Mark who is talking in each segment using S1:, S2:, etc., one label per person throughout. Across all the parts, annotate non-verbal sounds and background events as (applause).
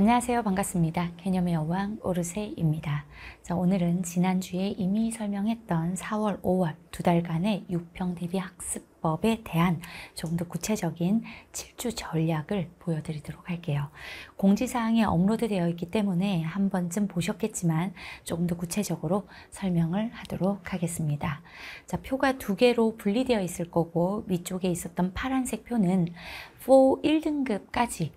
S1: 안녕하세요. 반갑습니다. 개념의 여왕 오르세입니다. 자, 오늘은 지난주에 이미 설명했던 4월, 5월 두 달간의 육평 대비 학습법에 대한 좀더 구체적인 7주 전략을 보여드리도록 할게요. 공지사항에 업로드되어 있기 때문에 한 번쯤 보셨겠지만 조금 더 구체적으로 설명을 하도록 하겠습니다. 자, 표가 두 개로 분리되어 있을 거고 위쪽에 있었던 파란색 표는 4 1등급까지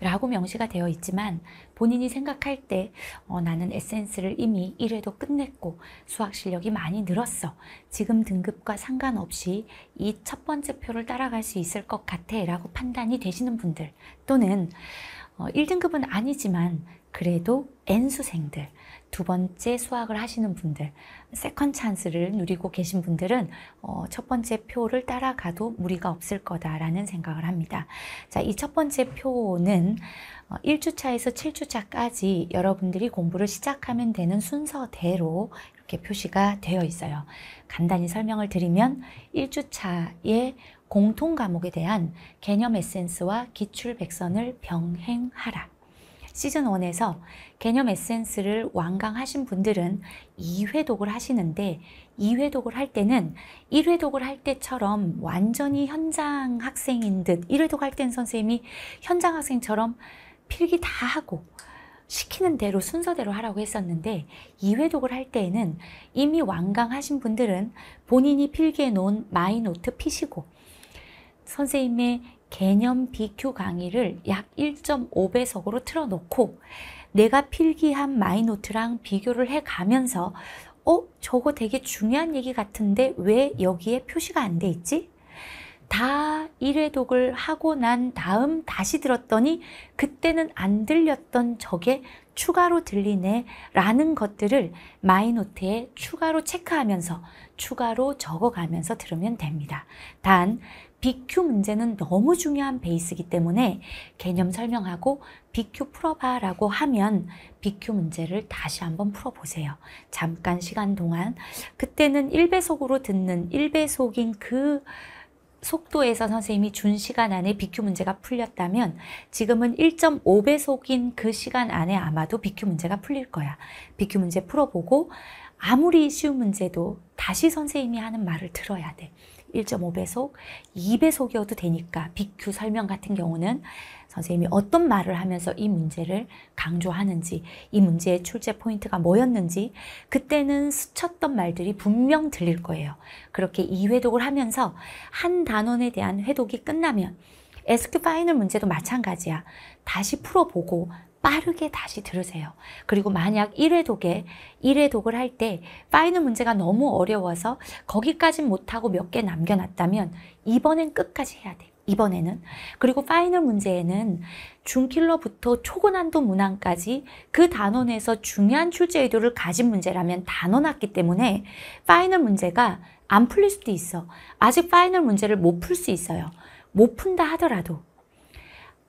S1: 라고 명시가 되어 있지만 본인이 생각할 때 어, 나는 에센스를 이미 1회도 끝냈고 수학 실력이 많이 늘었어. 지금 등급과 상관없이 이 첫 번째 표를 따라갈 수 있을 것 같아 라고 판단이 되시는 분들 또는 1등급은 어, 아니지만 그래도 N수생들, 두 번째 수학을 하시는 분들, 세컨 찬스를 누리고 계신 분들은 어, 첫 번째 표를 따라가도 무리가 없을 거다라는 생각을 합니다. 자, 이 첫 번째 표는 1주차에서 어, 7주차까지 여러분들이 공부를 시작하면 되는 순서대로 이렇게 표시가 되어 있어요. 간단히 설명을 드리면 1주차에 공통 과목에 대한 개념 에센스와 기출 백선을 병행하라. 시즌 1에서 개념 에센스를 완강 하신 분들은 2회독을 하시는데 2회독을 할 때는 1회독을 할 때처럼 완전히 현장 학생인 듯 1회독 할 때는 선생님이 현장 학생처럼 필기 다 하고 시키는 대로 순서대로 하라고 했었는데 2회독을 할 때에는 이미 완강하신 분들은 본인이 필기해 놓은 마이노트 피시고 선생님의 개념 비교 강의를 약 1.5배속으로 틀어놓고 내가 필기한 마이노트랑 비교를 해가면서 어? 저거 되게 중요한 얘기 같은데 왜 여기에 표시가 안 돼 있지? 다 1회독을 하고 난 다음 다시 들었더니 그때는 안 들렸던 저게 추가로 들리네 라는 것들을 마이노트에 추가로 체크하면서 추가로 적어가면서 들으면 됩니다. 단 BQ 문제는 너무 중요한 베이스이기 때문에 개념 설명하고 BQ 풀어봐 라고 하면 BQ 문제를 다시 한번 풀어보세요. 잠깐 시간 동안 그때는 1배속으로 듣는 1배속인 그 속도에서 선생님이 준 시간 안에 BQ 문제가 풀렸다면 지금은 1.5배속인 그 시간 안에 아마도 BQ 문제가 풀릴 거야. BQ 문제 풀어보고 아무리 쉬운 문제도 다시 선생님이 하는 말을 들어야 돼. 1.5배속, 2배속이어도 되니까 BQ 설명 같은 경우는 선생님이 어떤 말을 하면서 이 문제를 강조하는지 이 문제의 출제 포인트가 뭐였는지 그때는 스쳤던 말들이 분명 들릴 거예요. 그렇게 2 회독을 하면서 한 단원에 대한 회독이 끝나면 SQ 파이널 문제도 마찬가지야. 다시 풀어보고 빠르게 다시 들으세요. 그리고 만약 1회독에 1회독을 할 때 파이널 문제가 너무 어려워서 거기까진 못하고 몇 개 남겨놨다면 이번엔 끝까지 해야 돼요. 이번에는 그리고 파이널 문제에는 중킬러부터 초고난도 문항까지 그 단원에서 중요한 출제 의도를 가진 문제라면 단원았기 때문에 파이널 문제가 안 풀릴 수도 있어 아직 파이널 문제를 못 풀 수 있어요 못 푼다 하더라도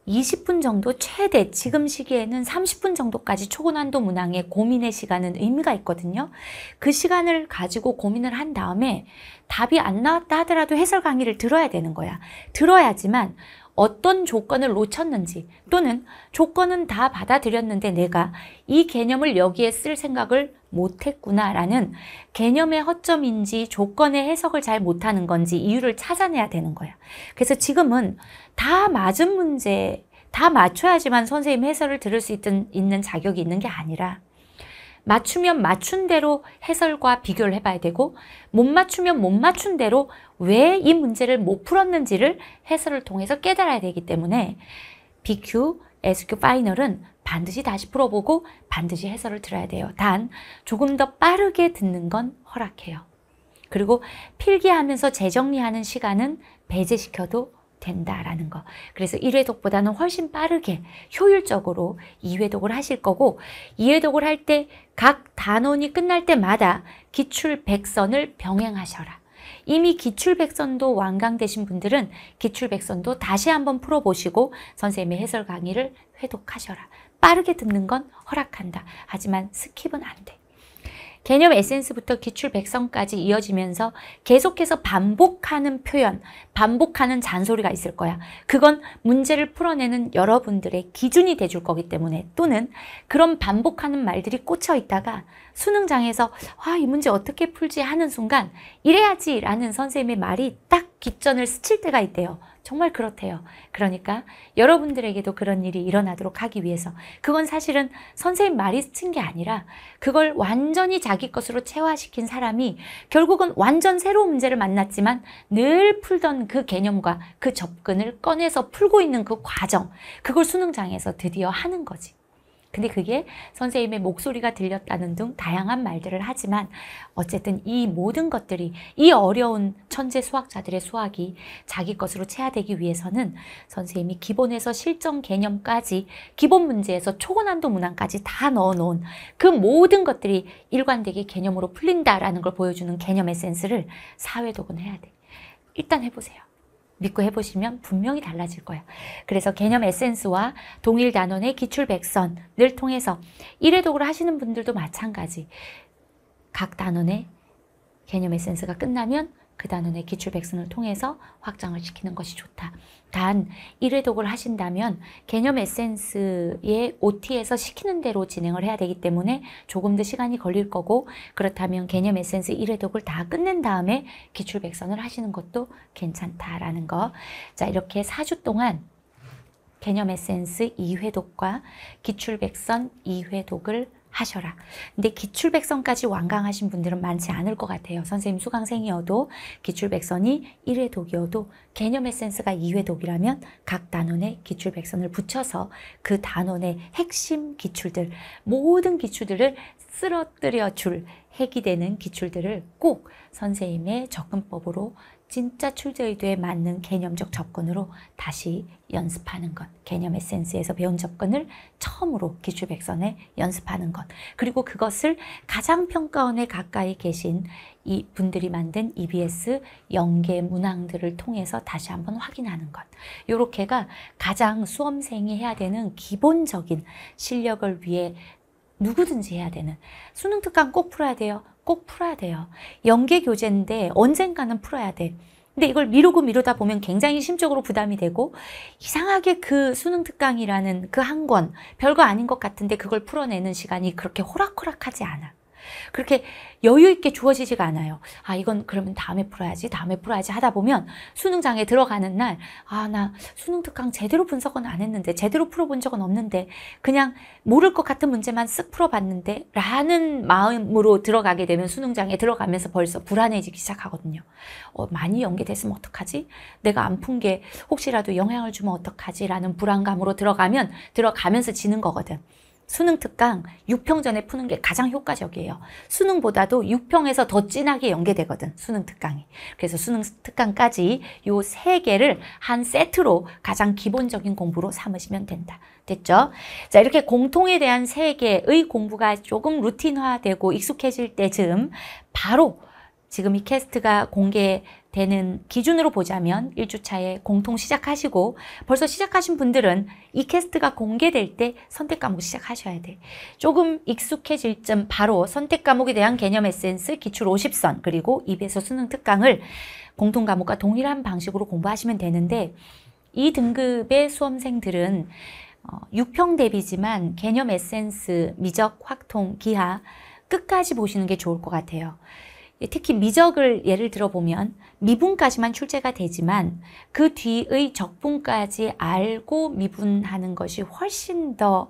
S1: 20분 정도 최대 지금 시기에는 30분 정도까지 초고난도 문항의 고민의 시간은 의미가 있거든요. 그 시간을 가지고 고민을 한 다음에 답이 안 나왔다 하더라도 해설 강의를 들어야 되는 거야. 들어야지만 어떤 조건을 놓쳤는지 또는 조건은 다 받아들였는데 내가 이 개념을 여기에 쓸 생각을 못했구나라는 개념의 허점인지 조건의 해석을 잘 못하는 건지 이유를 찾아내야 되는 거야. 그래서 지금은 다 맞은 문제, 다 맞춰야지만 선생님 해설을 들을 수 있던, 있는 자격이 있는 게 아니라 맞추면 맞춘 대로 해설과 비교를 해봐야 되고 못 맞추면 못 맞춘 대로 왜 이 문제를 못 풀었는지를 해설을 통해서 깨달아야 되기 때문에 BQ, SQ 파이널은 반드시 다시 풀어보고 반드시 해설을 들어야 돼요. 단 조금 더 빠르게 듣는 건 허락해요. 그리고 필기하면서 재정리하는 시간은 배제시켜도 된다라는 거. 그래서 1회독보다는 훨씬 빠르게 효율적으로 2회독을 하실 거고 2회독을 할 때 각 단원이 끝날 때마다 기출 백선을 병행하셔라. 이미 기출 백선도 완강되신 분들은 기출 백선도 다시 한번 풀어보시고 선생님의 해설 강의를 회독하셔라. 빠르게 듣는 건 허락한다. 하지만 스킵은 안 돼. 개념 에센스부터 기출 백성까지 이어지면서 계속해서 반복하는 표현, 반복하는 잔소리가 있을 거야. 그건 문제를 풀어내는 여러분들의 기준이 돼줄 거기 때문에 또는 그런 반복하는 말들이 꽂혀 있다가 수능장에서 아, 이 문제 어떻게 풀지 하는 순간 이래야지 라는 선생님의 말이 딱 귓전을 스칠 때가 있대요. 정말 그렇대요. 그러니까 여러분들에게도 그런 일이 일어나도록 하기 위해서 그건 사실은 선생님 말이 스친 게 아니라 그걸 완전히 자기 것으로 체화시킨 사람이 결국은 완전 새로운 문제를 만났지만 늘 풀던 그 개념과 그 접근을 꺼내서 풀고 있는 그 과정 그걸 수능장에서 드디어 하는 거지. 근데 그게 선생님의 목소리가 들렸다는 등 다양한 말들을 하지만 어쨌든 이 모든 것들이 이 어려운 천재 수학자들의 수학이 자기 것으로 체화되기 위해서는 선생님이 기본에서 실전 개념까지 기본 문제에서 초고난도 문항까지 다 넣어놓은 그 모든 것들이 일관되게 개념으로 풀린다라는 걸 보여주는 개념의 센스를 사회독은 해야 돼. 일단 해보세요. 믿고 해보시면 분명히 달라질 거예요. 그래서 개념 에센스와 동일 단원의 기출 백선을 통해서 1회독을 하시는 분들도 마찬가지 각 단원의 개념 에센스가 끝나면 그 단원의 기출백선을 통해서 확장을 시키는 것이 좋다. 단, 1회 독을 하신다면 개념 에센스의 OT에서 시키는 대로 진행을 해야 되기 때문에 조금 더 시간이 걸릴 거고 그렇다면 개념 에센스 1회 독을 다 끝낸 다음에 기출백선을 하시는 것도 괜찮다라는 거. 자, 이렇게 4주 동안 개념 에센스 2회독과 기출백선 2회독을 하셔라. 근데 기출백선까지 완강하신 분들은 많지 않을 것 같아요. 선생님 수강생이어도 기출백선이 1회 독이어도 개념의 센스가 2회 독이라면 각 단원에 기출백선을 붙여서 그 단원의 핵심 기출들, 모든 기출들을 쓰러뜨려 줄 핵이 되는 기출들을 꼭 선생님의 접근법으로 진짜 출제의도에 맞는 개념적 접근으로 다시 연습하는 것. 개념 에센스에서 배운 접근을 처음으로 기출백선에 연습하는 것. 그리고 그것을 가장 평가원에 가까이 계신 이 분들이 만든 EBS 연계 문항들을 통해서 다시 한번 확인하는 것. 요렇게가 가장 수험생이 해야 되는 기본적인 실력을 위해 누구든지 해야 되는 수능 특강 꼭 풀어야 돼요. 꼭 풀어야 돼요. 연계 교재인데 언젠가는 풀어야 돼. 근데 이걸 미루고 미루다 보면 굉장히 심적으로 부담이 되고 이상하게 그 수능 특강이라는 그 한 권 별거 아닌 것 같은데 그걸 풀어내는 시간이 그렇게 호락호락하지 않아. 그렇게 여유 있게 주어지지가 않아요. 아, 이건 그러면 다음에 풀어야지, 다음에 풀어야지 하다 보면 수능장에 들어가는 날, 아, 나 수능 특강 제대로 분석은 안 했는데, 제대로 풀어본 적은 없는데, 그냥 모를 것 같은 문제만 쓱 풀어봤는데, 라는 마음으로 들어가게 되면 수능장에 들어가면서 벌써 불안해지기 시작하거든요. 어, 많이 연계됐으면 어떡하지? 내가 안 푼 게 혹시라도 영향을 주면 어떡하지? 라는 불안감으로 들어가면, 들어가면서 지는 거거든. 수능 특강 6평 전에 푸는 게 가장 효과적이에요. 수능보다도 6평에서 더 진하게 연계되거든. 수능 특강이. 그래서 수능 특강까지 요 세 개를 한 세트로 가장 기본적인 공부로 삼으시면 된다. 됐죠? 자, 이렇게 공통에 대한 세 개의 공부가 조금 루틴화되고 익숙해질 때쯤 바로 지금 이 캐스트가 공개 되는 기준으로 보자면 1주차에 공통 시작하시고 벌써 시작하신 분들은 이 캐스트가 공개될 때 선택 과목 시작하셔야 돼. 조금 익숙해질 점 바로 선택 과목에 대한 개념 에센스 기출 50선 그리고 2배서 수능 특강을 공통 과목과 동일한 방식으로 공부하시면 되는데 이 등급의 수험생들은 6평 어, 대비지만 개념 에센스, 미적, 확통, 기하 끝까지 보시는 게 좋을 것 같아요. 특히 미적을 예를 들어 보면 미분까지만 출제가 되지만 그 뒤의 적분까지 알고 미분하는 것이 훨씬 더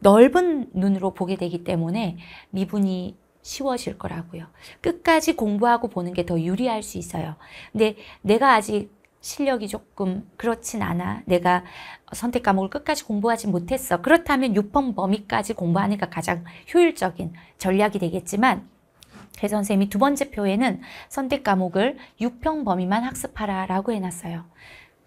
S1: 넓은 눈으로 보게 되기 때문에 미분이 쉬워질 거라고요. 끝까지 공부하고 보는 게 더 유리할 수 있어요. 근데 내가 아직 실력이 조금 그렇진 않아. 내가 선택 과목을 끝까지 공부하지 못했어. 그렇다면 6번 범위까지 공부하니까 가장 효율적인 전략이 되겠지만 그 선생님이 두 번째 표에는 선택 과목을 6평 범위만 학습하라 라고 해놨어요.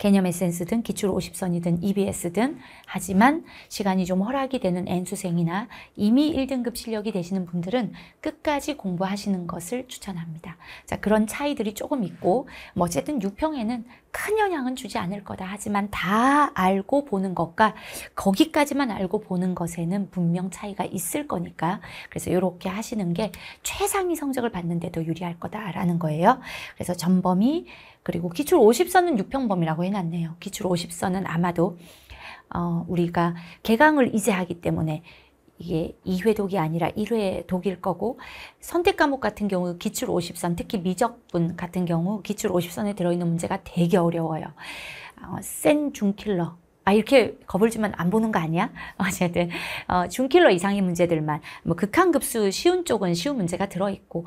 S1: 개념 에센스 등 기출 50선이든 EBS든 하지만 시간이 좀 허락이 되는 N수생이나 이미 1등급 실력이 되시는 분들은 끝까지 공부하시는 것을 추천합니다. 자 그런 차이들이 조금 있고 뭐 어쨌든 유평에는 큰 영향은 주지 않을 거다. 하지만 다 알고 보는 것과 거기까지만 알고 보는 것에는 분명 차이가 있을 거니까 그래서 이렇게 하시는 게 최상위 성적을 받는데도 유리할 거다라는 거예요. 그래서 전범이 그리고 기출 50선은 6평범이라고 해놨네요. 기출 50선은 아마도 어, 우리가 개강을 이제 하기 때문에 이게 2회 독이 아니라 1회 독일 거고 선택 과목 같은 경우 기출 50선 특히 미적분 같은 경우 기출 50선에 들어있는 문제가 되게 어려워요. 어, 센 중킬러 아 이렇게 겁을주면 안 보는 거 아니야? (laughs) 어쨌든 어, 중킬러 이상의 문제들만 뭐 극한급수 쉬운 쪽은 쉬운 문제가 들어있고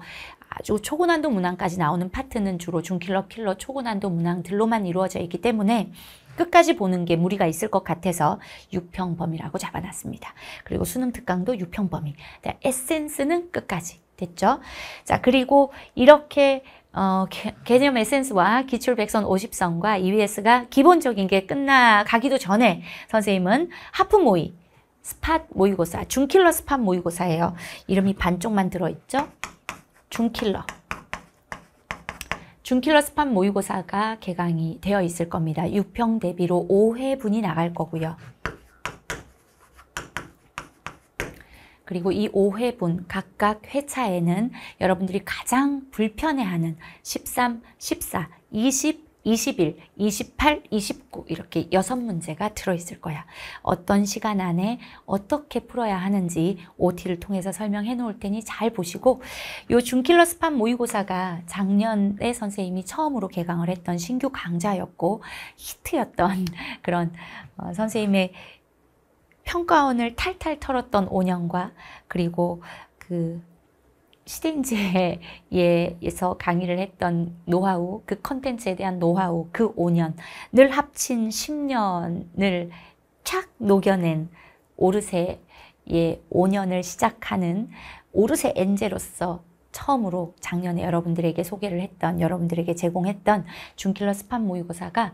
S1: 아주 초고난도 문항까지 나오는 파트는 주로 중킬러, 킬러, 초고난도 문항들로만 이루어져 있기 때문에 끝까지 보는 게 무리가 있을 것 같아서 유평범이라고 잡아놨습니다. 그리고 수능 특강도 유평범위. 에센스는 끝까지 됐죠. 자 그리고 이렇게 어, 개, 개념 에센스와 기출 백선 50선과 EBS가 기본적인 게 끝나가기도 전에 선생님은 하프 모의, 스팟 모의고사, 중킬러 스팟 모의고사예요. 이름이 반쪽만 들어있죠. 중킬러 중킬러 스팟 모의고사가 개강이 되어 있을 겁니다. 6평 대비로 5회분이 나갈 거고요. 그리고 이 5회분 각각 회차에는 여러분들이 가장 불편해하는 13, 14, 20, 2 0일 28, 29 이렇게 여섯 문제가 들어있을 거야. 어떤 시간 안에 어떻게 풀어야 하는지 OT를 통해서 설명해 놓을 테니 잘 보시고 요 중킬러 스판 모의고사가 작년에 선생님이 처음으로 개강을 했던 신규 강좌였고 히트였던 (laughs) 그런 어, 선생님의 평가원을 탈탈 털었던 5년과 그리고 그 시대인재에서 강의를 했던 노하우, 그 컨텐츠에 대한 노하우, 그 5년, 늘 합친 10년을 착 녹여낸 오르세의 5년을 시작하는 오르세 엔제로서 처음으로 작년에 여러분들에게 소개를 했던, 여러분들에게 제공했던 중킬러 스팟 모의고사가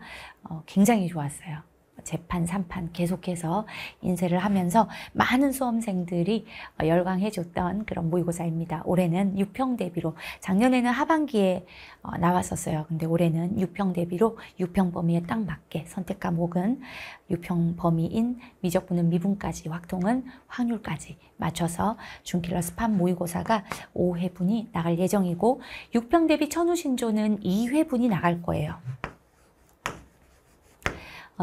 S1: 어, 굉장히 좋았어요. 재판, 삼판 계속해서 인쇄를 하면서 많은 수험생들이 어, 열광해줬던 그런 모의고사입니다. 올해는 6평 대비로, 작년에는 하반기에 어, 나왔었어요. 근데 올해는 6평 대비로 6평 범위에 딱 맞게 선택 과목은 6평 범위인 미적분은 미분까지, 확통은 확률까지 맞춰서 준킬러 스판 모의고사가 5회분이 나갈 예정이고 6평 대비 천우신조는 2회분이 나갈 거예요.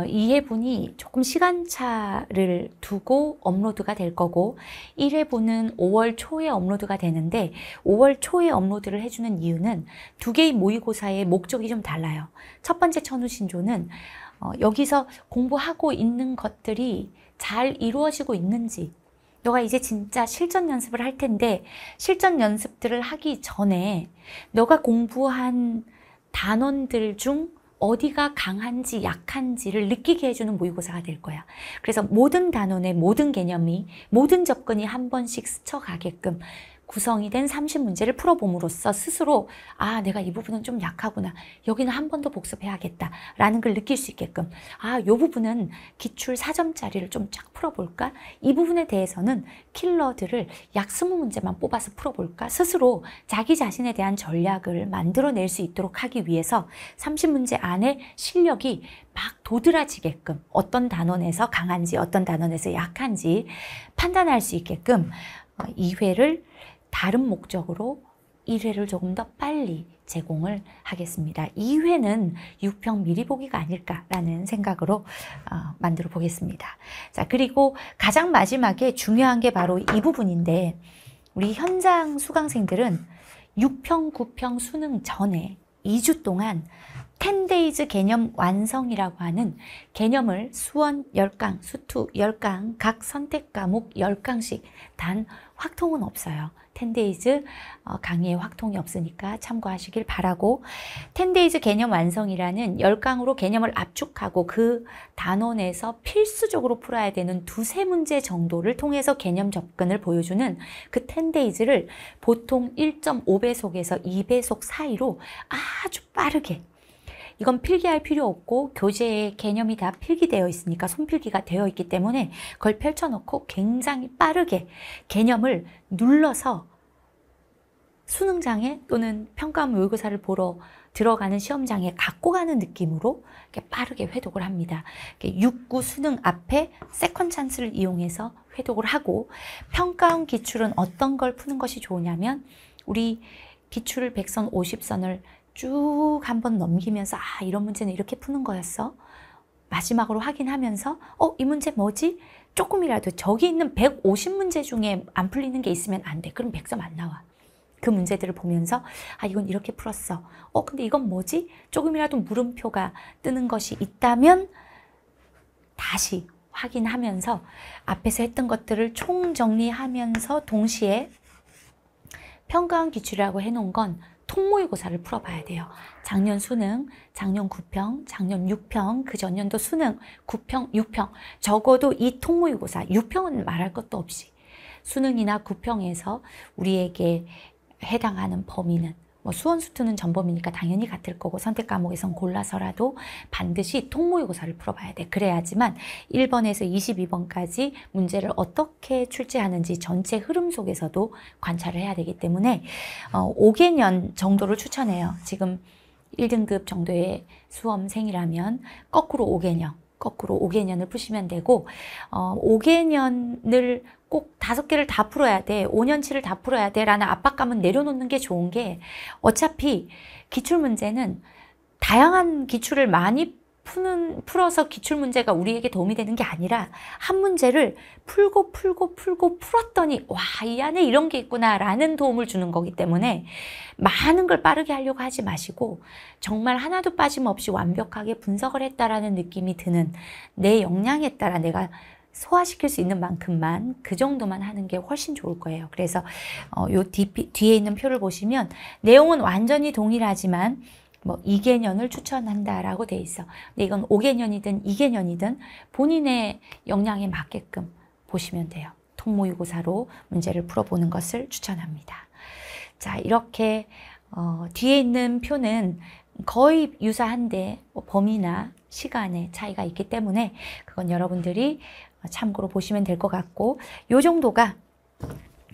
S1: 2회분이 어, 조금 시간차를 두고 업로드가 될 거고 1회분은 5월 초에 업로드가 되는데 5월 초에 업로드를 해주는 이유는 두 개의 모의고사의 목적이 좀 달라요. 첫 번째 천우신조는 어, 여기서 공부하고 있는 것들이 잘 이루어지고 있는지 너가 이제 진짜 실전 연습을 할 텐데 실전 연습들을 하기 전에 너가 공부한 단원들 중 어디가 강한지 약한지를 느끼게 해주는 모의고사가 될 거야. 그래서 모든 단원의 모든 개념이 모든 접근이 한 번씩 스쳐가게끔 구성이 된 30문제를 풀어봄으로써 스스로 아 내가 이 부분은 좀 약하구나 여기는 한 번 더 복습해야겠다 라는 걸 느낄 수 있게끔 아요 부분은 기출 4점짜리를 좀 쫙 풀어볼까 이 부분에 대해서는 킬러들을 약 20문제만 뽑아서 풀어볼까 스스로 자기 자신에 대한 전략을 만들어낼 수 있도록 하기 위해서 30문제 안에 실력이 막 도드라지게끔 어떤 단원에서 강한지 어떤 단원에서 약한지 판단할 수 있게끔 2회를 어, 다른 목적으로 1회를 조금 더 빨리 제공을 하겠습니다. 2회는 6평 미리 보기가 아닐까라는 생각으로 어, 만들어 보겠습니다. 자, 그리고 가장 마지막에 중요한 게 바로 이 부분인데 우리 현장 수강생들은 6평, 9평 수능 전에 2주 동안 10데이즈 개념 완성이라고 하는 개념을 수원 10강, 수투 10강, 각 선택 과목 10강씩 단 확통은 없어요. 1데이즈 어, 강의에 확통이 없으니까 참고하시길 바라고 1데이즈 개념 완성이라는 1강으로 개념을 압축하고 그 단원에서 필수적으로 풀어야 되는 두세 문제 정도를 통해서 개념 접근을 보여주는 그1데이즈를 보통 1.5배속에서 2배속 사이로 아주 빠르게 이건 필기할 필요 없고 교재의 개념이 다 필기되어 있으니까 손필기가 되어 있기 때문에 그걸 펼쳐놓고 굉장히 빠르게 개념을 눌러서 수능장에 또는 평가 모의고사를 보러 들어가는 시험장에 갖고 가는 느낌으로 이렇게 빠르게 회독을 합니다. 6, 9 수능 앞에 세컨 찬스를 이용해서 회독을 하고 평가원 기출은 어떤 걸 푸는 것이 좋으냐면 우리 기출 100선, 50선을 쭉 한 번 넘기면서 아 이런 문제는 이렇게 푸는 거였어. 마지막으로 확인하면서 어 이 문제 뭐지? 조금이라도 저기 있는 150문제 중에 안 풀리는 게 있으면 안 돼. 그럼 100점 안 나와. 그 문제들을 보면서 아 이건 이렇게 풀었어. 어 근데 이건 뭐지? 조금이라도 물음표가 뜨는 것이 있다면 다시 확인하면서 앞에서 했던 것들을 총정리하면서 동시에 평가원 기출이라고 해놓은 건 통모의고사를 풀어봐야 돼요. 작년 수능, 작년 9평, 작년 6평, 그 전년도 수능 9평, 6평 적어도 이 통모의고사 6평은 말할 것도 없이 수능이나 9평에서 우리에게 해당하는 범위는 뭐 수원 수투는 전범이니까 당연히 같을 거고 선택 과목에선 골라서라도 반드시 통모의고사를 풀어봐야 돼. 그래야지만 1번에서 22번까지 문제를 어떻게 출제하는지 전체 흐름 속에서도 관찰을 해야 되기 때문에 어, 5개년 정도를 추천해요. 지금 1등급 정도의 수험생이라면 거꾸로 5개년 거꾸로 5개년을 푸시면 되고 어, 5개년을 꼭 다섯 개를 다 풀어야 돼, 5년치를 다 풀어야 돼라는 압박감은 내려놓는 게 좋은 게 어차피 기출 문제는 다양한 기출을 많이 푸는, 풀어서 기출 문제가 우리에게 도움이 되는 게 아니라 한 문제를 풀고 풀고 풀고 풀었더니 와 이 안에 이런 게 있구나 라는 도움을 주는 거기 때문에 많은 걸 빠르게 하려고 하지 마시고 정말 하나도 빠짐없이 완벽하게 분석을 했다라는 느낌이 드는 내 역량에 따라 내가 소화시킬 수 있는 만큼만 그 정도만 하는 게 훨씬 좋을 거예요. 그래서 어, 요 뒤, 뒤에 있는 표를 보시면 내용은 완전히 동일하지만 뭐 2개년을 추천한다라고 돼 있어. 근데 이건 5개년이든 2개년이든 본인의 역량에 맞게끔 보시면 돼요. 통모유고사로 문제를 풀어보는 것을 추천합니다. 자, 이렇게 어, 뒤에 있는 표는 거의 유사한데 뭐 범위나 시간의 차이가 있기 때문에 그건 여러분들이 참고로 보시면 될 것 같고 요 정도가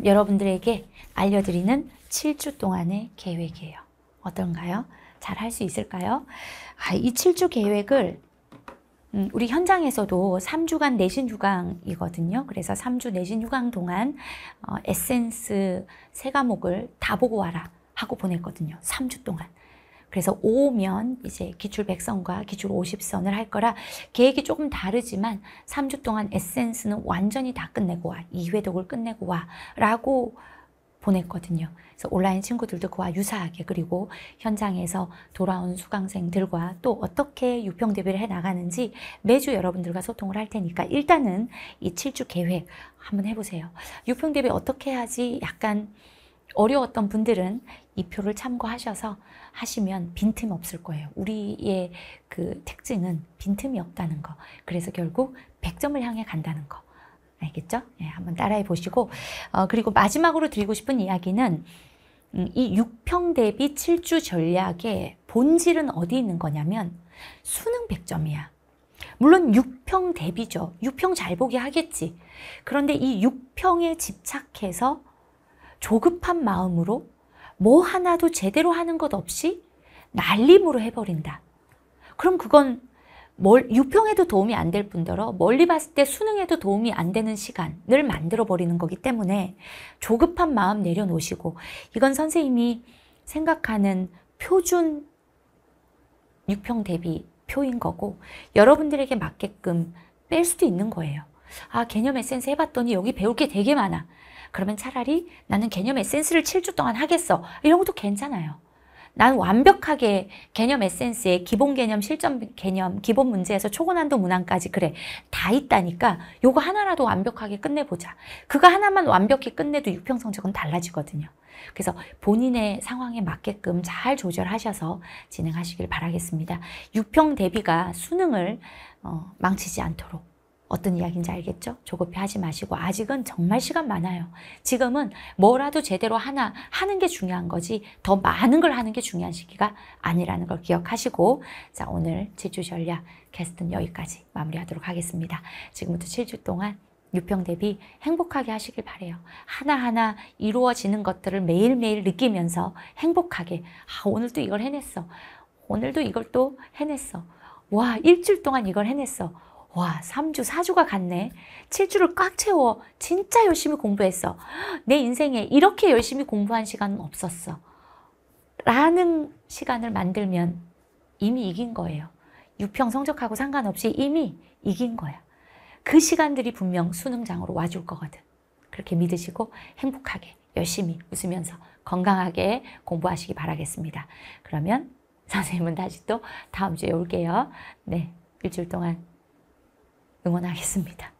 S1: 여러분들에게 알려드리는 7주 동안의 계획이에요. 어떤가요? 잘 할 수 있을까요? 아, 이 7주 계획을 음, 우리 현장에서도 3주간 내신 휴강이거든요. 그래서 3주 내신 휴강 동안 어, 에센스 세 과목을 다 보고 와라 하고 보냈거든요. 3주 동안. 그래서 오면 이제 기출 100선과 기출 50선을 할 거라 계획이 조금 다르지만 3주 동안 에센스는 완전히 다 끝내고 와. 이회독을 끝내고 와. 라고 보냈거든요. 그래서 온라인 친구들도 그와 유사하게 그리고 현장에서 돌아온 수강생들과 또 어떻게 유평 대비를 해 나가는지 매주 여러분들과 소통을 할 테니까 일단은 이 7주 계획 한번 해보세요. 유평 대비 어떻게 하지 약간 어려웠던 분들은 이 표를 참고하셔서 하시면 빈틈 없을 거예요. 우리의 그 특징은 빈틈이 없다는 거. 그래서 결국 100점을 향해 간다는 거. 알겠죠? 예, 한번 따라해 보시고 어, 그리고 마지막으로 드리고 싶은 이야기는 음, 이 6평 대비 7주 전략의 본질은 어디 있는 거냐면 수능 100점이야. 물론 6평 대비죠. 6평 잘 보게 하겠지. 그런데 이 6평에 집착해서 조급한 마음으로 뭐 하나도 제대로 하는 것 없이 날림으로 해버린다. 그럼 그건 멀, 유평에도 도움이 안 될 뿐더러 멀리 봤을 때 수능에도 도움이 안 되는 시간을 만들어 버리는 거기 때문에 조급한 마음 내려놓으시고 이건 선생님이 생각하는 표준 유평 대비 표인 거고 여러분들에게 맞게끔 뺄 수도 있는 거예요. 아 개념 에센스 해봤더니 여기 배울 게 되게 많아. 그러면 차라리 나는 개념 에센스를 7주 동안 하겠어. 이런 것도 괜찮아요. 난 완벽하게 개념 에센스에 기본 개념, 실전 개념, 기본 문제에서 초고난도 문항까지 그래. 다 있다니까 요거 하나라도 완벽하게 끝내보자. 그거 하나만 완벽히 끝내도 육평 성적은 달라지거든요. 그래서 본인의 상황에 맞게끔 잘 조절하셔서 진행하시길 바라겠습니다. 육평 대비가 수능을 어, 망치지 않도록 어떤 이야기인지 알겠죠? 조급해 하지 마시고 아직은 정말 시간 많아요. 지금은 뭐라도 제대로 하나 하는 게 중요한 거지 더 많은 걸 하는 게 중요한 시기가 아니라는 걸 기억하시고 자 오늘 7주 전략 게스트는 여기까지 마무리하도록 하겠습니다. 지금부터 7주 동안 유평 대비 행복하게 하시길 바래요. 하나하나 이루어지는 것들을 매일매일 느끼면서 행복하게 아 오늘도 이걸 해냈어. 오늘도 이걸 또 해냈어. 와 일주일 동안 이걸 해냈어. 와, 3주, 4주가 갔네. 7주를 꽉 채워. 진짜 열심히 공부했어. 내 인생에 이렇게 열심히 공부한 시간은 없었어. 라는 시간을 만들면 이미 이긴 거예요. 유평 성적하고 상관없이 이미 이긴 거야. 그 시간들이 분명 수능장으로 와줄 거거든. 그렇게 믿으시고 행복하게 열심히 웃으면서 건강하게 공부하시기 바라겠습니다. 그러면 선생님은 다시 또 다음 주에 올게요. 네, 일주일 동안 응원하겠습니다.